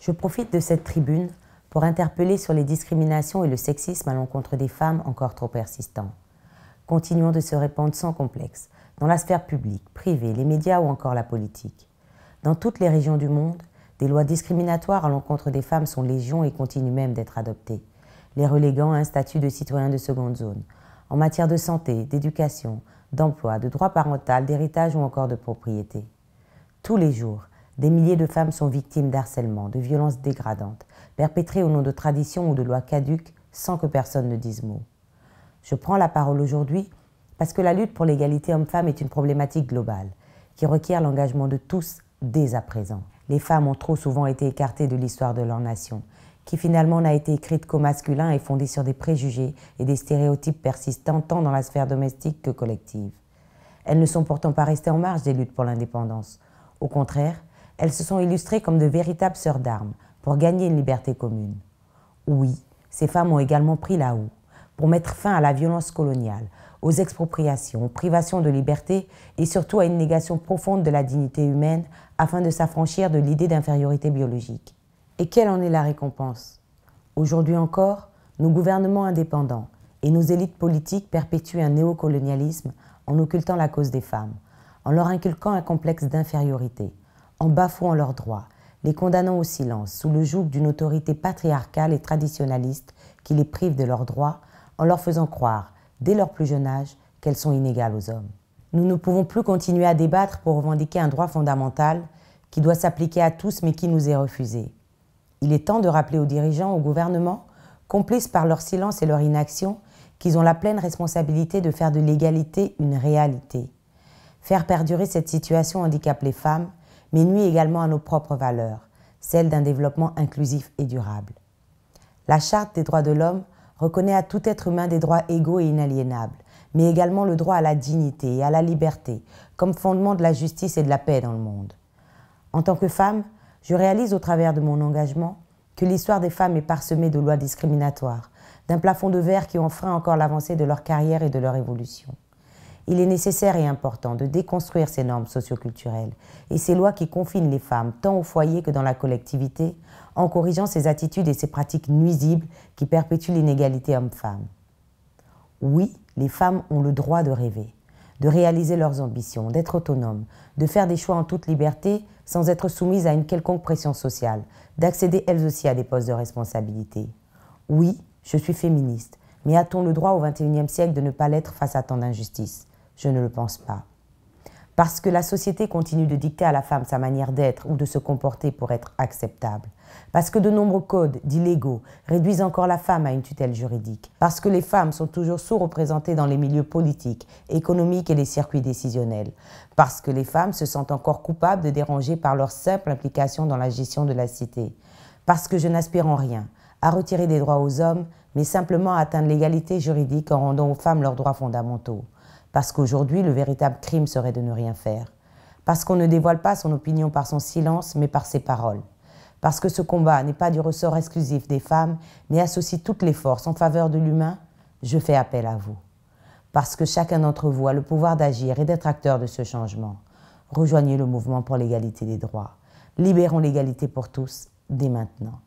Je profite de cette tribune pour interpeller sur les discriminations et le sexisme à l'encontre des femmes encore trop persistants. Continuons de se répandre sans complexe, dans la sphère publique, privée, les médias ou encore la politique. Dans toutes les régions du monde, des lois discriminatoires à l'encontre des femmes sont légion et continuent même d'être adoptées, les reléguant à un statut de citoyen de seconde zone, en matière de santé, d'éducation, d'emploi, de droit parental, d'héritage ou encore de propriété. Tous les jours, des milliers de femmes sont victimes d'harcèlement, de violences dégradantes, perpétrées au nom de traditions ou de lois caduques sans que personne ne dise mot. Je prends la parole aujourd'hui parce que la lutte pour l'égalité homme-femme est une problématique globale qui requiert l'engagement de tous dès à présent. Les femmes ont trop souvent été écartées de l'histoire de leur nation, qui finalement n'a été écrite qu'au masculin et fondée sur des préjugés et des stéréotypes persistants tant dans la sphère domestique que collective. Elles ne sont pourtant pas restées en marge des luttes pour l'indépendance. Au contraire, elles se sont illustrées comme de véritables sœurs d'armes pour gagner une liberté commune. Oui, ces femmes ont également pris la haut, pour mettre fin à la violence coloniale, aux expropriations, aux privations de liberté et surtout à une négation profonde de la dignité humaine afin de s'affranchir de l'idée d'infériorité biologique. Et quelle en est la récompense Aujourd'hui encore, nos gouvernements indépendants et nos élites politiques perpétuent un néocolonialisme en occultant la cause des femmes, en leur inculquant un complexe d'infériorité, en bafouant leurs droits, les condamnant au silence sous le joug d'une autorité patriarcale et traditionnaliste qui les prive de leurs droits en leur faisant croire, dès leur plus jeune âge, qu'elles sont inégales aux hommes. Nous ne pouvons plus continuer à débattre pour revendiquer un droit fondamental qui doit s'appliquer à tous mais qui nous est refusé. Il est temps de rappeler aux dirigeants, au gouvernement, complices par leur silence et leur inaction, qu'ils ont la pleine responsabilité de faire de l'égalité une réalité. Faire perdurer cette situation handicapée les femmes, mais nuit également à nos propres valeurs, celles d'un développement inclusif et durable. La Charte des droits de l'homme reconnaît à tout être humain des droits égaux et inaliénables, mais également le droit à la dignité et à la liberté, comme fondement de la justice et de la paix dans le monde. En tant que femme, je réalise au travers de mon engagement que l'histoire des femmes est parsemée de lois discriminatoires, d'un plafond de verre qui enfreint encore l'avancée de leur carrière et de leur évolution. Il est nécessaire et important de déconstruire ces normes socioculturelles et ces lois qui confinent les femmes tant au foyer que dans la collectivité en corrigeant ces attitudes et ces pratiques nuisibles qui perpétuent l'inégalité homme-femme. Oui, les femmes ont le droit de rêver, de réaliser leurs ambitions, d'être autonomes, de faire des choix en toute liberté sans être soumises à une quelconque pression sociale, d'accéder elles aussi à des postes de responsabilité. Oui, je suis féministe, mais a-t-on le droit au 21e siècle de ne pas l'être face à tant d'injustices je ne le pense pas. Parce que la société continue de dicter à la femme sa manière d'être ou de se comporter pour être acceptable. Parce que de nombreux codes dits légaux réduisent encore la femme à une tutelle juridique. Parce que les femmes sont toujours sous-représentées dans les milieux politiques, économiques et les circuits décisionnels. Parce que les femmes se sentent encore coupables de déranger par leur simple implication dans la gestion de la cité. Parce que je n'aspire en rien à retirer des droits aux hommes, mais simplement à atteindre l'égalité juridique en rendant aux femmes leurs droits fondamentaux. Parce qu'aujourd'hui, le véritable crime serait de ne rien faire. Parce qu'on ne dévoile pas son opinion par son silence, mais par ses paroles. Parce que ce combat n'est pas du ressort exclusif des femmes, mais associe toutes les forces en faveur de l'humain, je fais appel à vous. Parce que chacun d'entre vous a le pouvoir d'agir et d'être acteur de ce changement. Rejoignez le mouvement pour l'égalité des droits. Libérons l'égalité pour tous dès maintenant.